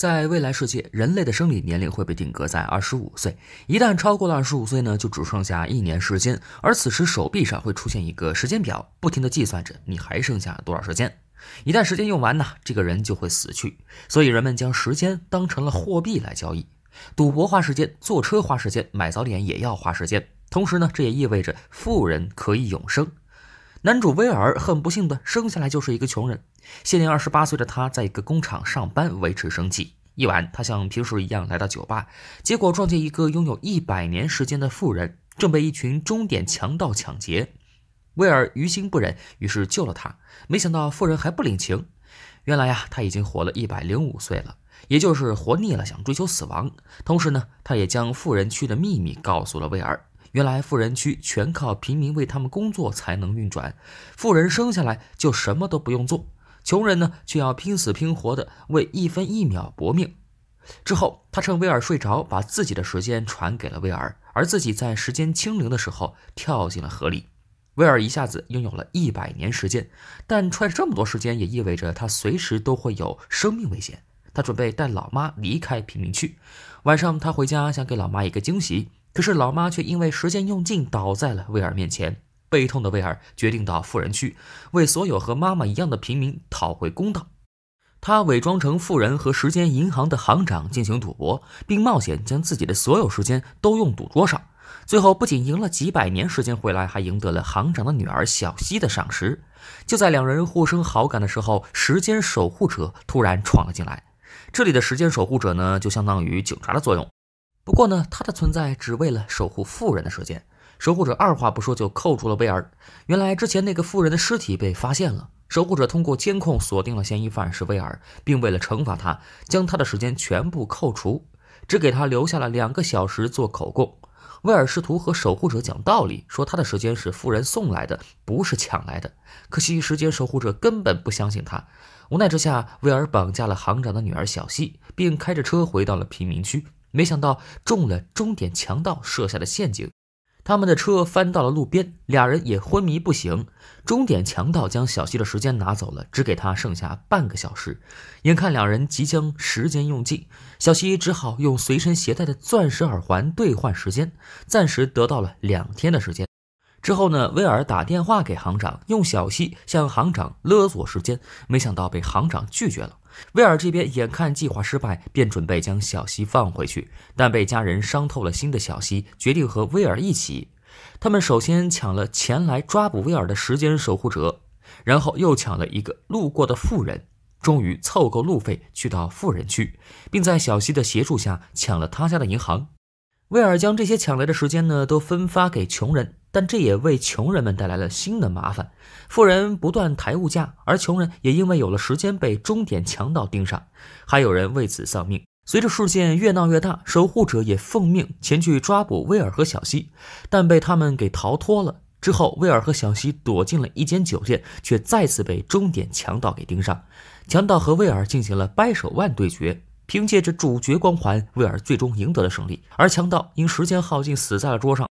在未来世界，人类的生理年龄会被定格在二十五岁。一旦超过了二十五岁呢，就只剩下一年时间。而此时手臂上会出现一个时间表，不停地计算着你还剩下多少时间。一旦时间用完呢，这个人就会死去。所以人们将时间当成了货币来交易，赌博花时间，坐车花时间，买早点也要花时间。同时呢，这也意味着富人可以永生。男主威尔很不幸的生下来就是一个穷人。现年二十八岁的他在一个工厂上班维持生计。夜晚，他像平时一样来到酒吧，结果撞见一个拥有一百年时间的富人正被一群终点强盗抢劫。威尔于心不忍，于是救了他。没想到富人还不领情。原来呀，他已经活了一百零五岁了，也就是活腻了，想追求死亡。同时呢，他也将富人区的秘密告诉了威尔。原来富人区全靠平民为他们工作才能运转，富人生下来就什么都不用做。穷人呢，却要拼死拼活的为一分一秒搏命。之后，他趁威尔睡着，把自己的时间传给了威尔，而自己在时间清零的时候跳进了河里。威尔一下子拥有了一百年时间，但揣着这么多时间，也意味着他随时都会有生命危险。他准备带老妈离开贫民区。晚上，他回家想给老妈一个惊喜，可是老妈却因为时间用尽倒在了威尔面前。悲痛的威尔决定到富人区，为所有和妈妈一样的平民讨回公道。他伪装成富人和时间银行的行长进行赌博，并冒险将自己的所有时间都用赌桌上。最后不仅赢了几百年时间回来，还赢得了行长的女儿小西的赏识。就在两人互生好感的时候，时间守护者突然闯了进来。这里的时间守护者呢，就相当于警察的作用。不过呢，他的存在只为了守护富人的时间。守护者二话不说就扣住了威尔。原来之前那个富人的尸体被发现了，守护者通过监控锁定了嫌疑犯是威尔，并为了惩罚他，将他的时间全部扣除，只给他留下了两个小时做口供。威尔试图和守护者讲道理，说他的时间是富人送来的，不是抢来的。可惜时间守护者根本不相信他。无奈之下，威尔绑架了行长的女儿小西，并开着车回到了贫民区，没想到中了终点强盗设下的陷阱。他们的车翻到了路边，俩人也昏迷不醒。终点强盗将小西的时间拿走了，只给他剩下半个小时。眼看两人即将时间用尽，小西只好用随身携带的钻石耳环兑换时间，暂时得到了两天的时间。之后呢？威尔打电话给行长，用小西向行长勒索时间，没想到被行长拒绝了。威尔这边眼看计划失败，便准备将小西放回去，但被家人伤透了心的小西决定和威尔一起。他们首先抢了前来抓捕威尔的时间守护者，然后又抢了一个路过的富人，终于凑够路费去到富人区，并在小西的协助下抢了他家的银行。威尔将这些抢来的时间呢，都分发给穷人。但这也为穷人们带来了新的麻烦，富人不断抬物价，而穷人也因为有了时间被终点强盗盯上，还有人为此丧命。随着事件越闹越大，守护者也奉命前去抓捕威尔和小西，但被他们给逃脱了。之后，威尔和小西躲进了一间酒店，却再次被终点强盗给盯上。强盗和威尔进行了掰手腕对决，凭借着主角光环，威尔最终赢得了胜利，而强盗因时间耗尽死在了桌上。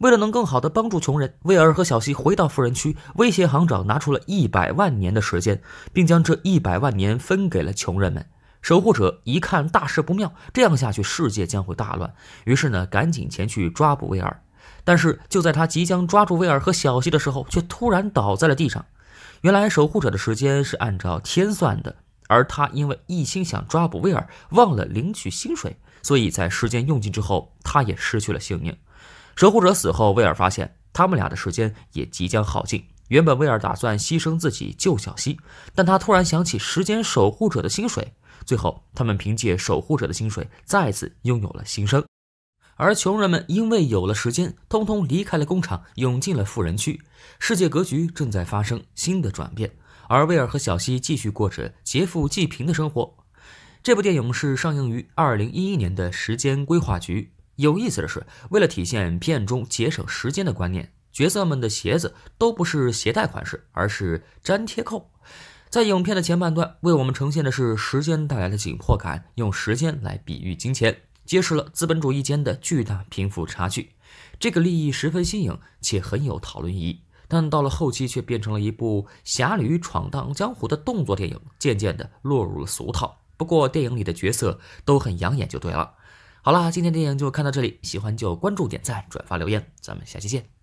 为了能更好地帮助穷人，威尔和小西回到富人区，威胁行长拿出了一百万年的时间，并将这一百万年分给了穷人们。守护者一看大事不妙，这样下去世界将会大乱，于是呢，赶紧前去抓捕威尔。但是就在他即将抓住威尔和小西的时候，却突然倒在了地上。原来守护者的时间是按照天算的，而他因为一心想抓捕威尔，忘了领取薪水，所以在时间用尽之后，他也失去了性命。守护者死后，威尔发现他们俩的时间也即将耗尽。原本威尔打算牺牲自己救小西，但他突然想起时间守护者的薪水。最后，他们凭借守护者的薪水再次拥有了新生。而穷人们因为有了时间，通通离开了工厂，涌进了富人区。世界格局正在发生新的转变。而威尔和小西继续过着劫富济贫的生活。这部电影是上映于二零一一年的《时间规划局》。有意思的是，为了体现片中节省时间的观念，角色们的鞋子都不是鞋带款式，而是粘贴扣。在影片的前半段，为我们呈现的是时间带来的紧迫感，用时间来比喻金钱，揭示了资本主义间的巨大贫富差距。这个立意十分新颖，且很有讨论意义。但到了后期，却变成了一部侠侣闯荡江湖的动作电影，渐渐地落入了俗套。不过，电影里的角色都很养眼，就对了。好啦，今天电影就看到这里，喜欢就关注、点赞、转发、留言，咱们下期见。